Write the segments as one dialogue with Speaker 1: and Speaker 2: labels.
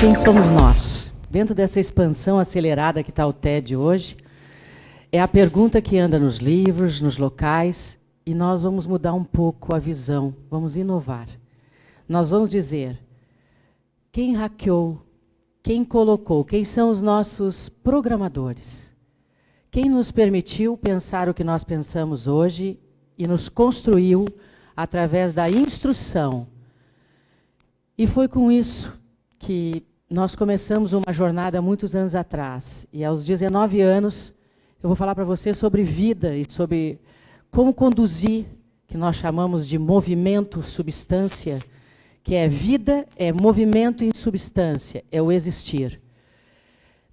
Speaker 1: Quem somos nós? Dentro dessa expansão acelerada que está o TED hoje, é a pergunta que anda nos livros, nos locais, e nós vamos mudar um pouco a visão, vamos inovar. Nós vamos dizer quem hackeou, quem colocou, quem são os nossos programadores, quem nos permitiu pensar o que nós pensamos hoje e nos construiu através da instrução. E foi com isso que nós começamos uma jornada muitos anos atrás, e aos 19 anos eu vou falar para você sobre vida e sobre como conduzir, que nós chamamos de movimento substância, que é vida, é movimento em substância, é o existir.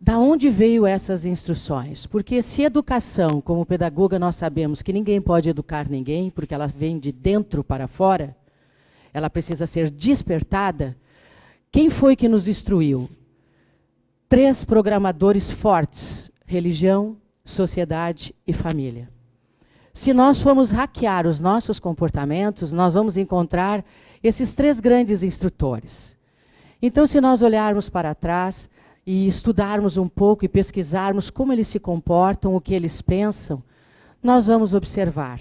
Speaker 1: Da onde veio essas instruções? Porque se educação, como pedagoga nós sabemos que ninguém pode educar ninguém, porque ela vem de dentro para fora, ela precisa ser despertada, quem foi que nos destruiu? Três programadores fortes: religião, sociedade e família. Se nós formos hackear os nossos comportamentos, nós vamos encontrar esses três grandes instrutores. Então, se nós olharmos para trás e estudarmos um pouco e pesquisarmos como eles se comportam, o que eles pensam, nós vamos observar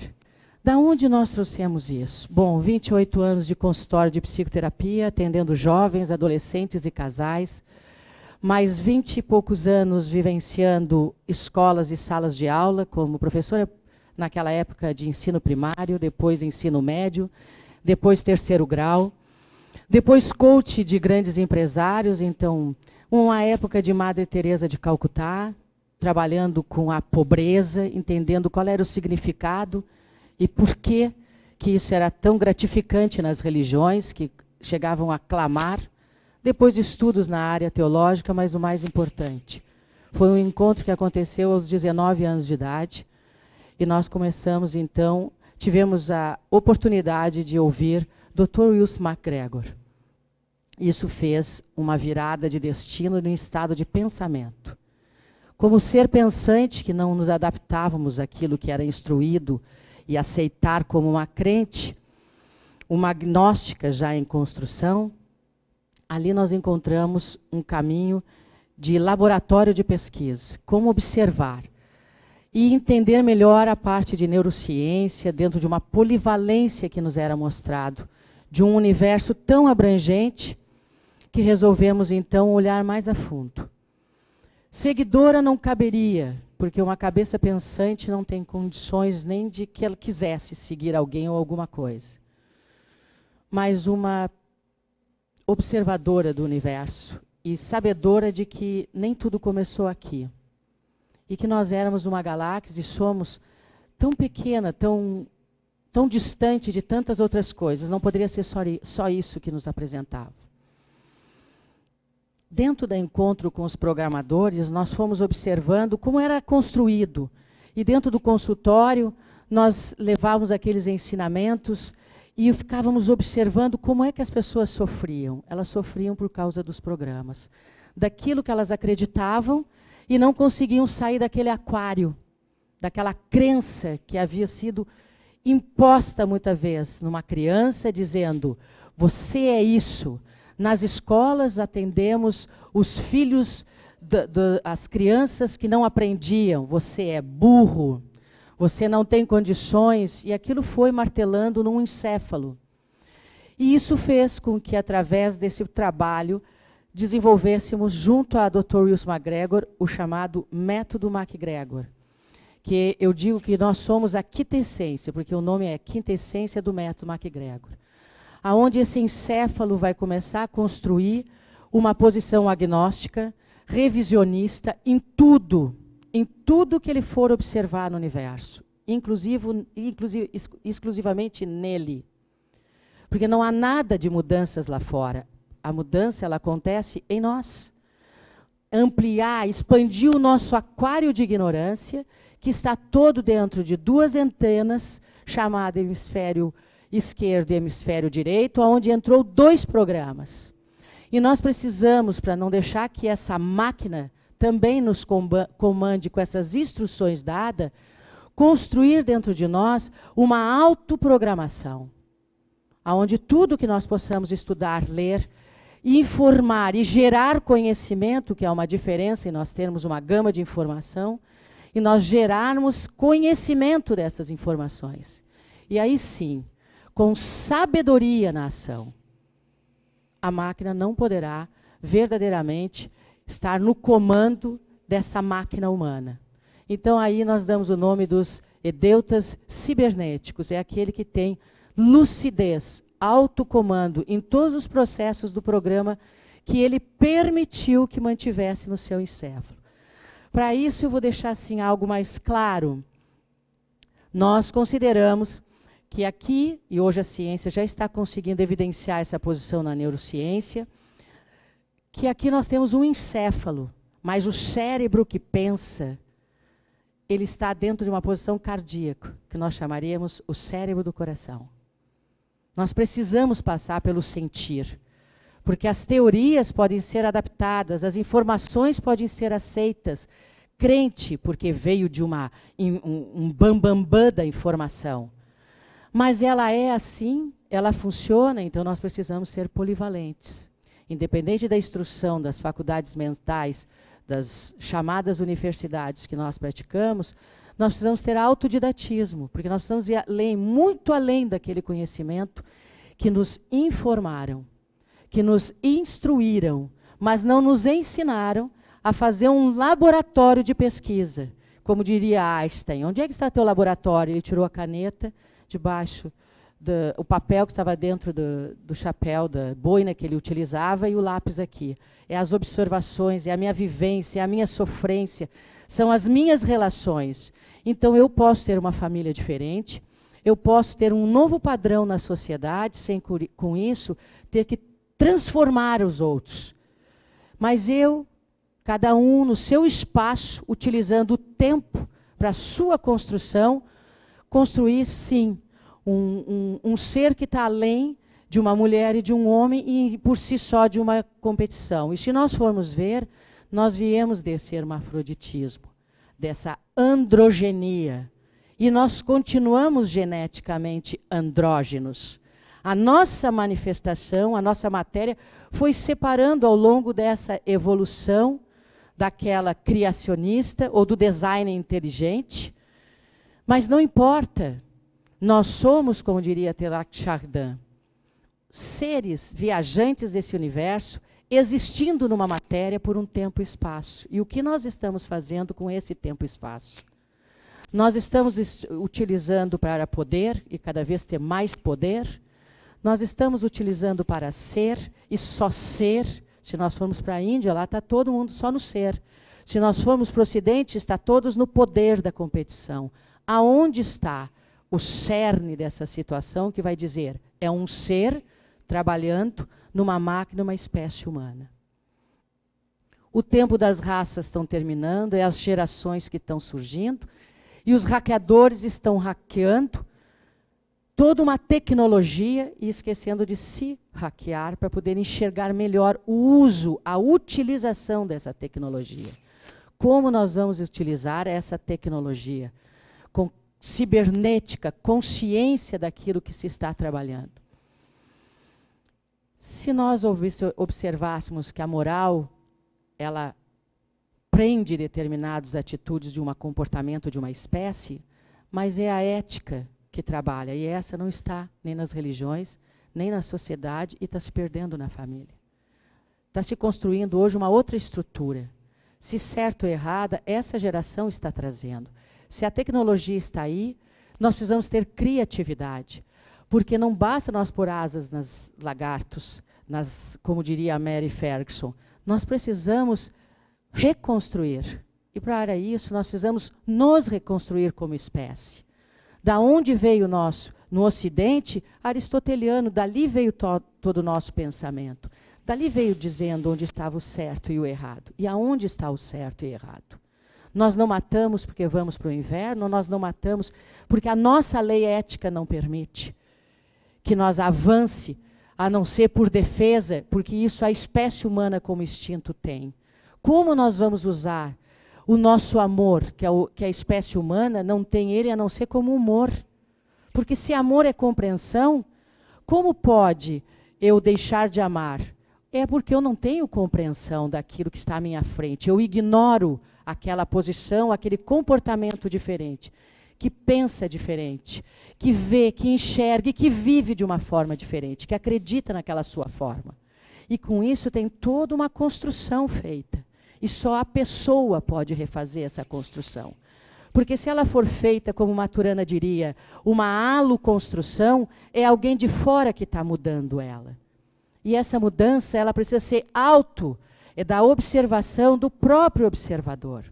Speaker 1: da onde nós trouxemos isso? Bom, 28 anos de consultório de psicoterapia, atendendo jovens, adolescentes e casais, mais 20 e poucos anos vivenciando escolas e salas de aula, como professora naquela época de ensino primário, depois ensino médio, depois terceiro grau, depois coach de grandes empresários, então uma época de Madre Teresa de Calcutá, trabalhando com a pobreza, entendendo qual era o significado e por que que isso era tão gratificante nas religiões que chegavam a clamar. Depois de estudos na área teológica, mas o mais importante, foi um encontro que aconteceu aos 19 anos de idade e nós começamos então, tivemos a oportunidade de ouvir Dr. Wilson MacGregor. Isso fez uma virada de destino no estado de pensamento. Como ser pensante que não nos adaptávamos àquilo que era instruído e aceitar como uma crente, uma agnóstica já em construção, ali nós encontramos um caminho de laboratório de pesquisa, como observar e entender melhor a parte de neurociência dentro de uma polivalência que nos era mostrado, de um universo tão abrangente que resolvemos então olhar mais a fundo. Seguidora não caberia, porque uma cabeça pensante não tem condições nem de que ela quisesse seguir alguém ou alguma coisa. Mas uma observadora do universo e sabedora de que nem tudo começou aqui. E que nós éramos uma galáxia e somos tão pequena, tão, tão distante de tantas outras coisas. Não poderia ser só, só isso que nos apresentava dentro do encontro com os programadores, nós fomos observando como era construído. E dentro do consultório, nós levávamos aqueles ensinamentos e ficávamos observando como é que as pessoas sofriam. Elas sofriam por causa dos programas, daquilo que elas acreditavam e não conseguiam sair daquele aquário, daquela crença que havia sido imposta muita vez numa criança, dizendo: você é isso, nas escolas, atendemos os filhos, do, do, as crianças que não aprendiam. Você é burro, você não tem condições. E aquilo foi martelando num encéfalo. E isso fez com que, através desse trabalho, desenvolvêssemos, junto a Dr. Wilson McGregor, o chamado Método McGregor. Que eu digo que nós somos a quintessência, porque o nome é quintessência do Método McGregor aonde esse encéfalo vai começar a construir uma posição agnóstica, revisionista em tudo, em tudo que ele for observar no universo, inclusive, exclusivamente nele. Porque não há nada de mudanças lá fora. A mudança ela acontece em nós. Ampliar, expandir o nosso aquário de ignorância, que está todo dentro de duas antenas, chamada hemisfério esquerdo e hemisfério direito, onde entrou dois programas. E nós precisamos, para não deixar que essa máquina também nos comande com essas instruções dadas, construir dentro de nós uma autoprogramação, aonde tudo que nós possamos estudar, ler, informar e gerar conhecimento, que é uma diferença em nós termos uma gama de informação, e nós gerarmos conhecimento dessas informações. E aí sim, com sabedoria na ação, a máquina não poderá verdadeiramente estar no comando dessa máquina humana. Então aí nós damos o nome dos edeutas cibernéticos, é aquele que tem lucidez, autocomando em todos os processos do programa que ele permitiu que mantivesse no seu encéfalo. Para isso eu vou deixar assim algo mais claro. Nós consideramos que aqui, e hoje a ciência já está conseguindo evidenciar essa posição na neurociência, que aqui nós temos um encéfalo, mas o cérebro que pensa, ele está dentro de uma posição cardíaca, que nós chamaríamos o cérebro do coração. Nós precisamos passar pelo sentir, porque as teorias podem ser adaptadas, as informações podem ser aceitas. Crente, porque veio de uma, um bambambam um bam, bam da informação mas ela é assim, ela funciona, então nós precisamos ser polivalentes. Independente da instrução das faculdades mentais, das chamadas universidades que nós praticamos, nós precisamos ter autodidatismo, porque nós precisamos ir além, muito além daquele conhecimento que nos informaram, que nos instruíram, mas não nos ensinaram a fazer um laboratório de pesquisa. Como diria Einstein, onde é que está teu laboratório? Ele tirou a caneta debaixo do, o papel que estava dentro do, do, chapéu, da boina que ele utilizava, e o lápis aqui. É as observações, é a minha vivência, é a minha sofrência, são as minhas relações. Então, eu posso ter uma família diferente, eu posso ter um novo padrão na sociedade, sem com isso ter que transformar os outros. Mas eu, cada um no seu espaço, utilizando o tempo para a sua construção, construir sim um, um, um ser que está além de uma mulher e de um homem e por si só de uma competição. E se nós formos ver, nós viemos desse hermafroditismo, dessa androgenia. E nós continuamos geneticamente andrógenos. A nossa manifestação, a nossa matéria, foi separando ao longo dessa evolução daquela criacionista ou do design inteligente. Mas não importa, nós somos, como diria Teilhard Chardin, seres viajantes desse universo, existindo numa matéria por um tempo e espaço. E o que nós estamos fazendo com esse tempo e espaço? Nós estamos utilizando para poder e cada vez ter mais poder. Nós estamos utilizando para ser e só ser. Se nós formos para a Índia, lá está todo mundo só no ser. Se nós formos para o Ocidente, está todos no poder da competição. Aonde está? o cerne dessa situação que vai dizer é um ser trabalhando numa máquina, uma espécie humana. O tempo das raças estão terminando, é as gerações que estão surgindo, e os hackeadores estão hackeando toda uma tecnologia e esquecendo de se hackear para poder enxergar melhor o uso, a utilização dessa tecnologia. Como nós vamos utilizar essa tecnologia? Com cibernética, consciência daquilo que se está trabalhando. Se nós observássemos que a moral ela prende determinadas atitudes de um comportamento de uma espécie, mas é a ética que trabalha e essa não está nem nas religiões, nem na sociedade e está se perdendo na família. Está se construindo hoje uma outra estrutura. Se certo ou errada, essa geração está trazendo. Se a tecnologia está aí, nós precisamos ter criatividade. Porque não basta nós pôr asas nas lagartos, nas, como diria a Mary Ferguson. Nós precisamos reconstruir. E para isso, nós precisamos nos reconstruir como espécie. Da onde veio o nosso? No Ocidente, aristoteliano, dali veio to todo o nosso pensamento. Dali veio dizendo onde estava o certo e o errado. E aonde está o certo e errado. Nós não matamos porque vamos para o inverno, nós não matamos porque a nossa lei ética não permite que nós avance, a não ser por defesa, porque isso a espécie humana como instinto tem. Como nós vamos usar o nosso amor, que é o que a espécie humana não tem ele a não ser como humor? Porque se amor é compreensão, como pode eu deixar de amar? É porque eu não tenho compreensão daquilo que está à minha frente. Eu ignoro aquela posição, aquele comportamento diferente, que pensa diferente, que vê, que enxerga e que vive de uma forma diferente, que acredita naquela sua forma. E com isso tem toda uma construção feita. E só a pessoa pode refazer essa construção. Porque se ela for feita, como Maturana diria, uma aloconstrução, é alguém de fora que está mudando ela. E essa mudança, ela precisa ser auto é da observação do próprio observador.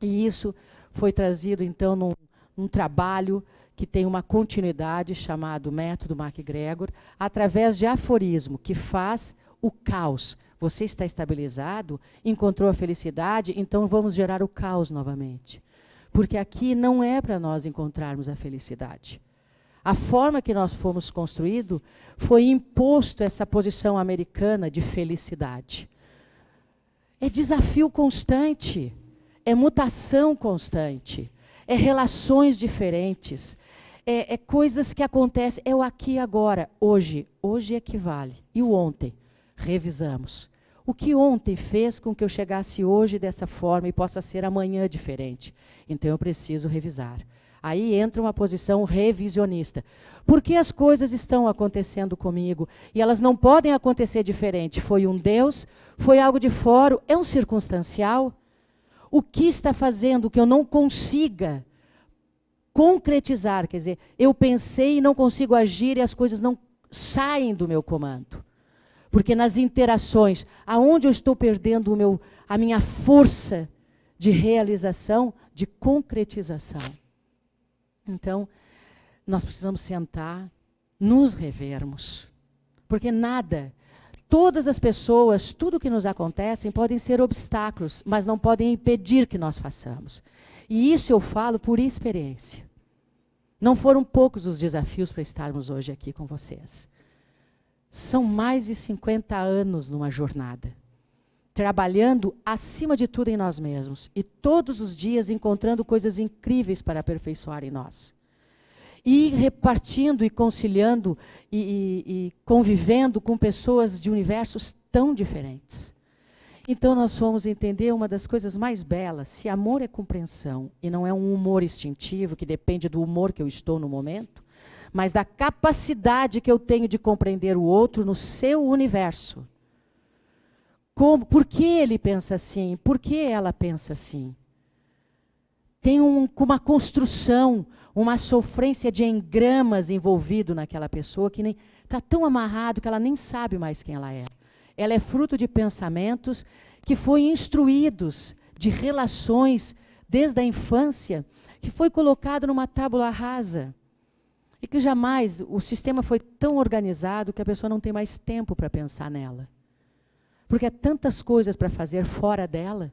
Speaker 1: E isso foi trazido, então, num, num trabalho que tem uma continuidade chamado Método MacGregor, através de aforismo, que faz o caos. Você está estabilizado, encontrou a felicidade, então vamos gerar o caos novamente. Porque aqui não é para nós encontrarmos a felicidade. A forma que nós fomos construídos foi imposto essa posição americana de felicidade. É desafio constante, é mutação constante, é relações diferentes, é, é coisas que acontecem, é o aqui e agora, hoje, hoje é que vale. E o ontem? Revisamos. O que ontem fez com que eu chegasse hoje dessa forma e possa ser amanhã diferente? Então eu preciso revisar. Aí entra uma posição revisionista. Por que as coisas estão acontecendo comigo e elas não podem acontecer diferente? Foi um Deus? Foi algo de fora? É um circunstancial? O que está fazendo que eu não consiga concretizar? Quer dizer, eu pensei e não consigo agir e as coisas não saem do meu comando. Porque nas interações, aonde eu estou perdendo meu, a minha força de realização, de concretização. Então, nós precisamos sentar, nos revermos. Porque nada, todas as pessoas, tudo que nos acontece podem ser obstáculos, mas não podem impedir que nós façamos. E isso eu falo por experiência. Não foram poucos os desafios para estarmos hoje aqui com vocês. São mais de 50 anos numa jornada trabalhando acima de tudo em nós mesmos e todos os dias encontrando coisas incríveis para aperfeiçoar em nós. E repartindo e conciliando e, e, e convivendo com pessoas de universos tão diferentes. Então nós fomos entender uma das coisas mais belas, se amor é compreensão e não é um humor instintivo que depende do humor que eu estou no momento, mas da capacidade que eu tenho de compreender o outro no seu universo como, por que ele pensa assim? Por que ela pensa assim? Tem um, uma construção, uma sofrência de engramas envolvido naquela pessoa que nem está tão amarrado que ela nem sabe mais quem ela é. Ela é fruto de pensamentos que foi instruídos, de relações desde a infância, que foi colocado numa tábula rasa. E que jamais o sistema foi tão organizado que a pessoa não tem mais tempo para pensar nela. Porque há tantas coisas para fazer fora dela.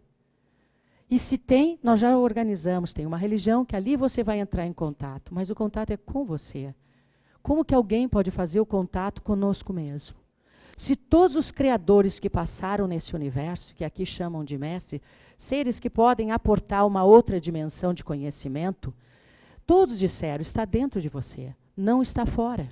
Speaker 1: E se tem, nós já organizamos, tem uma religião que ali você vai entrar em contato, mas o contato é com você. Como que alguém pode fazer o contato conosco mesmo? Se todos os criadores que passaram nesse universo, que aqui chamam de mestre, seres que podem aportar uma outra dimensão de conhecimento, todos disseram, está dentro de você, não está fora.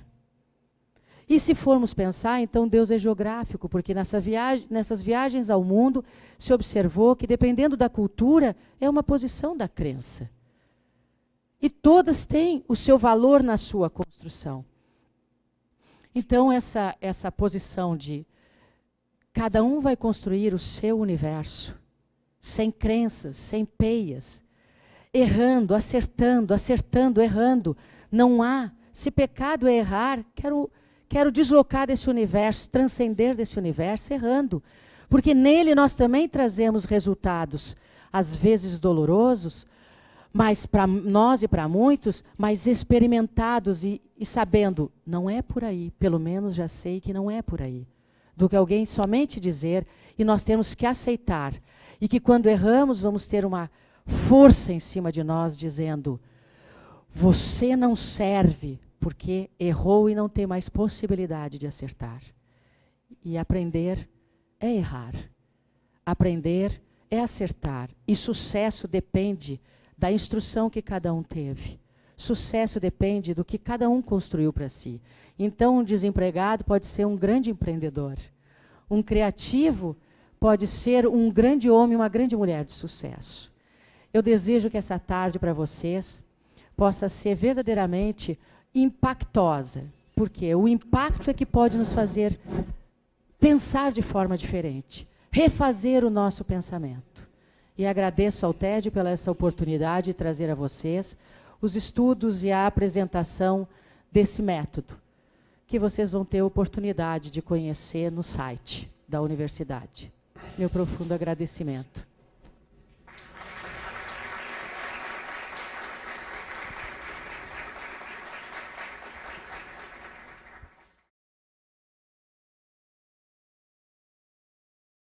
Speaker 1: E se formos pensar, então Deus é geográfico, porque nessa viagem, nessas viagens ao mundo se observou que, dependendo da cultura, é uma posição da crença. E todas têm o seu valor na sua construção. Então, essa, essa posição de cada um vai construir o seu universo, sem crenças, sem peias, errando, acertando, acertando, errando. Não há. Se pecado é errar, quero Quero deslocar desse universo, transcender desse universo, errando. Porque nele nós também trazemos resultados, às vezes dolorosos, mas para nós e para muitos, mas experimentados e, e sabendo, não é por aí, pelo menos já sei que não é por aí, do que alguém somente dizer, e nós temos que aceitar, e que quando erramos, vamos ter uma força em cima de nós dizendo: você não serve porque errou e não tem mais possibilidade de acertar. E aprender é errar. Aprender é acertar. E sucesso depende da instrução que cada um teve. Sucesso depende do que cada um construiu para si. Então, um desempregado pode ser um grande empreendedor. Um criativo pode ser um grande homem, uma grande mulher de sucesso. Eu desejo que essa tarde para vocês possa ser verdadeiramente impactosa, porque o impacto é que pode nos fazer pensar de forma diferente, refazer o nosso pensamento. E agradeço ao TED pela essa oportunidade de trazer a vocês os estudos e a apresentação desse método, que vocês vão ter a oportunidade de conhecer no site da universidade. Meu profundo agradecimento.